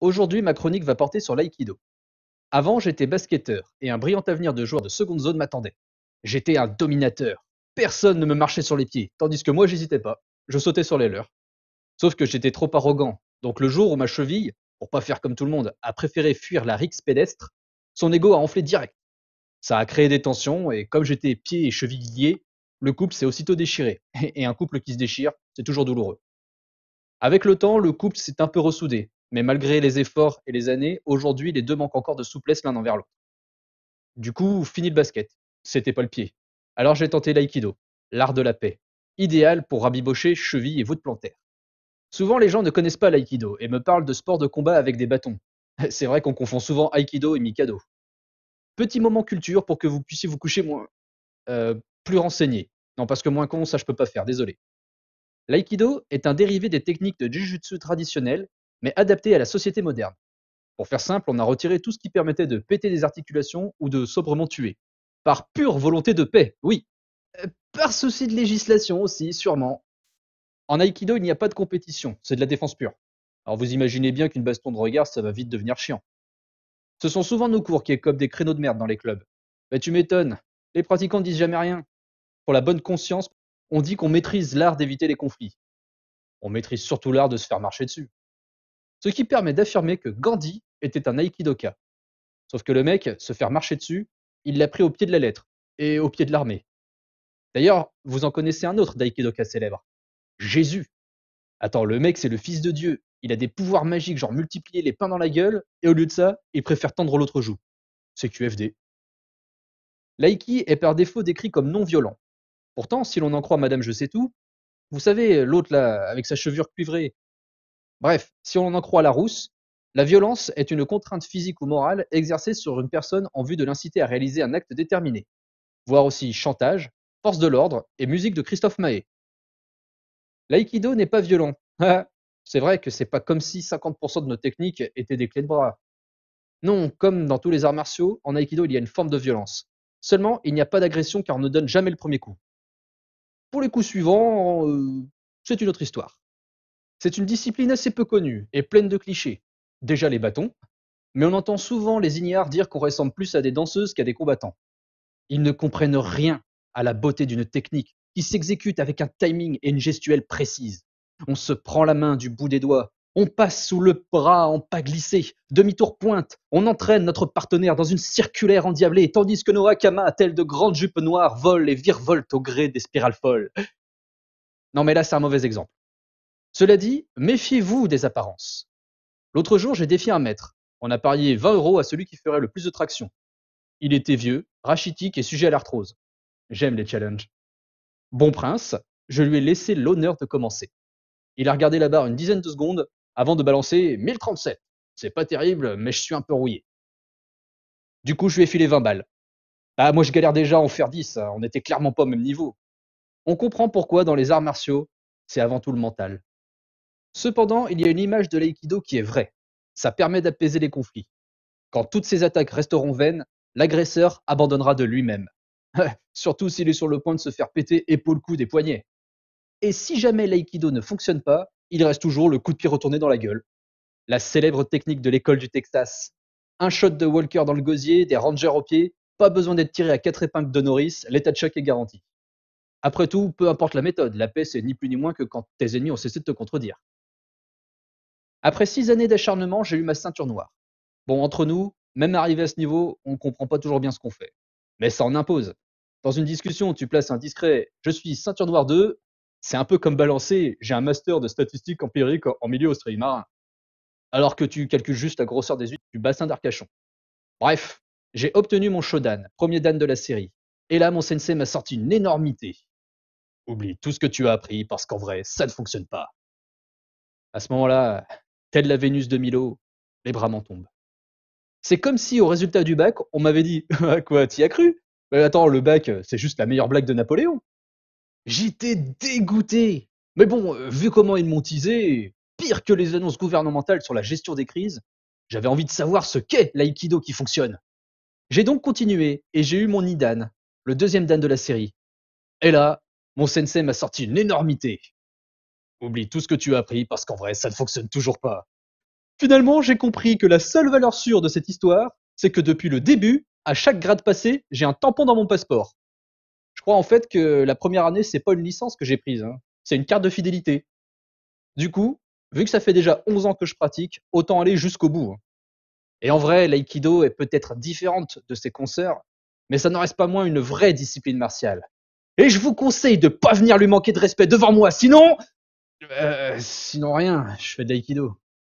Aujourd'hui, ma chronique va porter sur l'aïkido. Avant, j'étais basketteur et un brillant avenir de joueur de seconde zone m'attendait. J'étais un dominateur. Personne ne me marchait sur les pieds, tandis que moi, j'hésitais pas. Je sautais sur les leurs. Sauf que j'étais trop arrogant. Donc le jour où ma cheville, pour pas faire comme tout le monde, a préféré fuir la rixe pédestre, son ego a enflé direct. Ça a créé des tensions et comme j'étais pied et cheville liés, le couple s'est aussitôt déchiré. Et un couple qui se déchire, c'est toujours douloureux. Avec le temps, le couple s'est un peu ressoudé, mais malgré les efforts et les années, aujourd'hui, les deux manquent encore de souplesse l'un envers l'autre. Du coup, fini le basket. C'était pas le pied. Alors j'ai tenté l'aïkido, l'art de la paix, idéal pour rabibocher cheville et voûte plantaire. Souvent, les gens ne connaissent pas l'aïkido et me parlent de sport de combat avec des bâtons. C'est vrai qu'on confond souvent aikido et mikado. Petit moment culture pour que vous puissiez vous coucher moins. Euh, plus renseigné. Non, parce que moins con, ça je peux pas faire, désolé. L'aïkido est un dérivé des techniques de jujutsu traditionnelles mais adapté à la société moderne. Pour faire simple, on a retiré tout ce qui permettait de péter des articulations ou de sobrement tuer. Par pure volonté de paix, oui. Euh, par souci de législation aussi, sûrement. En aïkido, il n'y a pas de compétition, c'est de la défense pure. Alors vous imaginez bien qu'une baston de regard, ça va vite devenir chiant. Ce sont souvent nos cours qui écopent des créneaux de merde dans les clubs. Mais tu m'étonnes, les pratiquants ne disent jamais rien. Pour la bonne conscience, on dit qu'on maîtrise l'art d'éviter les conflits. On maîtrise surtout l'art de se faire marcher dessus ce qui permet d'affirmer que Gandhi était un aikidoka. Sauf que le mec, se faire marcher dessus, il l'a pris au pied de la lettre et au pied de l'armée. D'ailleurs, vous en connaissez un autre d'aikidoka célèbre, Jésus. Attends, le mec, c'est le fils de Dieu. Il a des pouvoirs magiques, genre multiplier les pains dans la gueule, et au lieu de ça, il préfère tendre l'autre joue. C'est QFD. L'aiki est par défaut décrit comme non violent. Pourtant, si l'on en croit Madame Je sais tout, vous savez, l'autre là, avec sa chevelure cuivrée, Bref, si on en croit rousse, la violence est une contrainte physique ou morale exercée sur une personne en vue de l'inciter à réaliser un acte déterminé. Voir aussi chantage, force de l'ordre et musique de Christophe Mahé. L'aïkido n'est pas violent. Ah, c'est vrai que c'est pas comme si 50% de nos techniques étaient des clés de bras. Non, comme dans tous les arts martiaux, en aïkido il y a une forme de violence. Seulement, il n'y a pas d'agression car on ne donne jamais le premier coup. Pour les coups suivants, euh, c'est une autre histoire. C'est une discipline assez peu connue et pleine de clichés. Déjà les bâtons, mais on entend souvent les ignares dire qu'on ressemble plus à des danseuses qu'à des combattants. Ils ne comprennent rien à la beauté d'une technique qui s'exécute avec un timing et une gestuelle précise. On se prend la main du bout des doigts, on passe sous le bras en pas glissé, demi-tour pointe, on entraîne notre partenaire dans une circulaire endiablée, tandis que nos à tels de grandes jupes noires, volent et virevoltent au gré des spirales folles. Non mais là c'est un mauvais exemple. Cela dit, méfiez-vous des apparences. L'autre jour, j'ai défié un maître. On a parié 20 euros à celui qui ferait le plus de traction. Il était vieux, rachitique et sujet à l'arthrose. J'aime les challenges. Bon prince, je lui ai laissé l'honneur de commencer. Il a regardé la barre une dizaine de secondes avant de balancer 1037. C'est pas terrible, mais je suis un peu rouillé. Du coup, je lui ai filé 20 balles. Bah, moi, je galère déjà à en faire 10. Hein. On n'était clairement pas au même niveau. On comprend pourquoi, dans les arts martiaux, c'est avant tout le mental. Cependant, il y a une image de l'aïkido qui est vraie, ça permet d'apaiser les conflits. Quand toutes ces attaques resteront vaines, l'agresseur abandonnera de lui-même. Surtout s'il est sur le point de se faire péter épaule coup des poignets. Et si jamais l'aïkido ne fonctionne pas, il reste toujours le coup de pied retourné dans la gueule. La célèbre technique de l'école du Texas. Un shot de Walker dans le gosier, des rangers au pied, pas besoin d'être tiré à quatre épingles de Norris, l'état de choc est garanti. Après tout, peu importe la méthode, la paix c'est ni plus ni moins que quand tes ennemis ont cessé de te contredire. Après six années d'acharnement, j'ai eu ma ceinture noire. Bon, entre nous, même arrivé à ce niveau, on ne comprend pas toujours bien ce qu'on fait. Mais ça en impose. Dans une discussion, tu places un discret Je suis ceinture noire 2, c'est un peu comme balancer J'ai un master de statistiques empiriques en milieu australien marin. Alors que tu calcules juste la grosseur des huîtres du bassin d'Arcachon. Bref, j'ai obtenu mon Shodan, premier Dan de la série. Et là, mon sensei m'a sorti une énormité. Oublie tout ce que tu as appris parce qu'en vrai, ça ne fonctionne pas. À ce moment-là, Telle la Vénus de Milo, les bras m'en tombent. C'est comme si au résultat du bac, on m'avait dit ah, Quoi, t'y as cru Mais attends, le bac, euh, c'est juste la meilleure blague de Napoléon. J'étais dégoûté. Mais bon, euh, vu comment ils m'ont teasé, pire que les annonces gouvernementales sur la gestion des crises, j'avais envie de savoir ce qu'est l'aïkido qui fonctionne. J'ai donc continué et j'ai eu mon Idan, le deuxième Dan de la série. Et là, mon sensei m'a sorti une énormité. Oublie tout ce que tu as appris parce qu'en vrai, ça ne fonctionne toujours pas. Finalement, j'ai compris que la seule valeur sûre de cette histoire, c'est que depuis le début, à chaque grade passé, j'ai un tampon dans mon passeport. Je crois en fait que la première année, c'est pas une licence que j'ai prise, hein. c'est une carte de fidélité. Du coup, vu que ça fait déjà 11 ans que je pratique, autant aller jusqu'au bout. Hein. Et en vrai, l'aïkido est peut-être différente de ses consoeurs, mais ça n'en reste pas moins une vraie discipline martiale. Et je vous conseille de pas venir lui manquer de respect devant moi, sinon euh, sinon rien, je fais de l'aïkido.